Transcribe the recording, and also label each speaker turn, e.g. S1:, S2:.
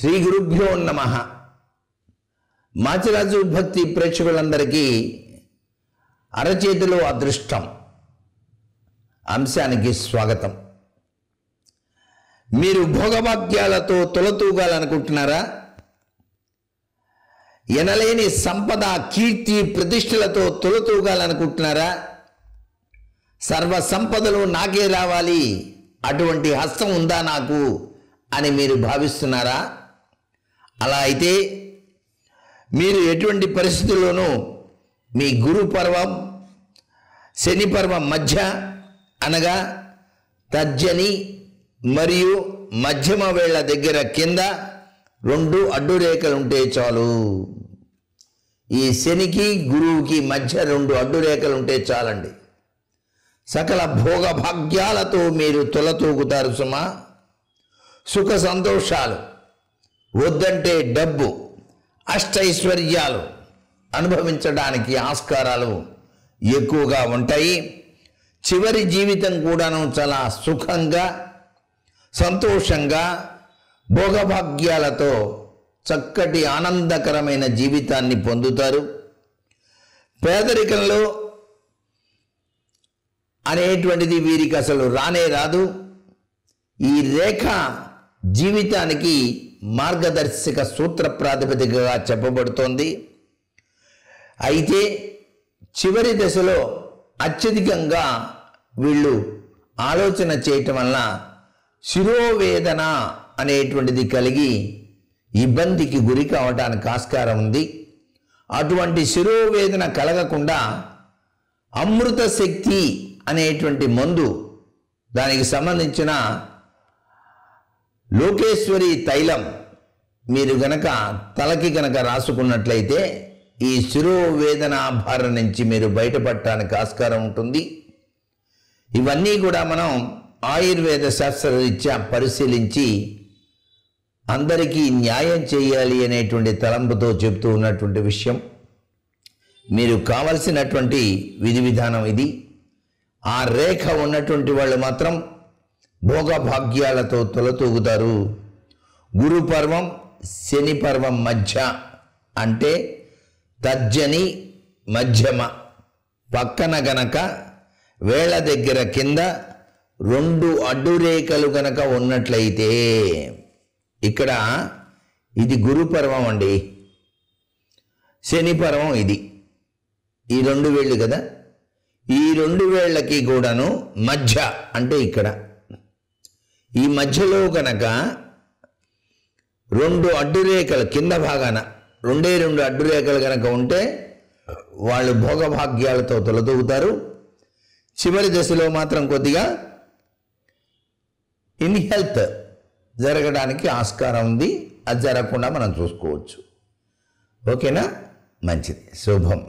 S1: శ్రీ గురుభ్యో నమ మాచిరాజు భక్తి ప్రేక్షకులందరికీ అరచేతిలో అదృష్టం అంశానికి స్వాగతం మీరు భోగవాక్యాలతో తొలతూగాలనుకుంటున్నారా ఎనలేని సంపద కీర్తి ప్రతిష్టలతో తొలతూగాలనుకుంటున్నారా సర్వ సంపదలు నాకే రావాలి అటువంటి హస్తం ఉందా నాకు అని మీరు భావిస్తున్నారా అలా అయితే మీరు ఎటువంటి పరిస్థితుల్లోనూ మీ గురు పర్వం శని పర్వం మధ్య అనగా తర్జని మరియు మధ్యమ వేళ దగ్గర కింద రెండు అడ్డు రేఖలు ఉంటే చాలు ఈ శనికి గురువుకి మధ్య రెండు అడ్డు రేఖలు ఉంటే చాలండి సకల భోగభాగ్యాలతో మీరు తొలతూగుతారు సుమా సుఖ సంతోషాలు వద్దంటే డబ్బు అష్టైశ్వర్యాలు అనుభవించడానికి ఆస్కారాలు ఎక్కువగా ఉంటాయి చివరి జీవితం కూడాను చాలా సుఖంగా సంతోషంగా భోగభాగ్యాలతో చక్కటి ఆనందకరమైన జీవితాన్ని పొందుతారు పేదరికంలో అనేటువంటిది వీరికి అసలు రానే రాదు ఈ రేఖ జీవితానికి మార్గదర్శక సూత్ర ప్రాతిపదికగా చెప్పబడుతోంది అయితే చివరి దశలో అత్యధికంగా వీళ్ళు ఆలోచన చేయటం వలన శిరోవేదన అనేటువంటిది కలిగి ఇబ్బందికి గురి కావడానికి ఆస్కారం ఉంది అటువంటి శిరోవేదన కలగకుండా అమృత శక్తి అనేటువంటి మందు దానికి సంబంధించిన లోకేశ్వరి తైలం మీరు గనక తలకి గనక రాసుకున్నట్లయితే ఈ భార నుంచి మీరు బయటపడటానికి ఆస్కారం ఉంటుంది ఇవన్నీ కూడా మనం ఆయుర్వేద శాస్త్రరీత్యా పరిశీలించి అందరికీ న్యాయం చేయాలి అనేటువంటి తలంపుతో చెప్తూ ఉన్నటువంటి విషయం మీరు కావలసినటువంటి విధి విధానం ఇది ఆ రేఖ ఉన్నటువంటి వాళ్ళు మాత్రం భోగభాగ్యాలతో తొలతూగుతారు గురు పర్వం శని పర్వం మధ్య అంటే తర్జని మధ్యమ పక్కన గనక వేళ దగ్గర కింద రెండు అడ్డురేఖలు గనక ఉన్నట్లయితే ఇక్కడ ఇది గురుపర్వం అండి శనిపర్వం ఇది ఈ రెండు వేళ్ళు కదా ఈ రెండు వేళ్ళకి కూడాను మధ్య అంటే ఇక్కడ ఈ మధ్యలో కనుక రెండు అడ్డురేఖలు కింద భాగాన రెండే రెండు అడ్డురేఖలు కనుక ఉంటే వాళ్ళు భోగభాగ్యాలతో తొలదూగుతారు చివరి దశలో మాత్రం కొద్దిగా ఇన్ హెల్త్ జరగడానికి ఆస్కారం ఉంది అది జరగకుండా మనం చూసుకోవచ్చు ఓకేనా మంచిది శుభం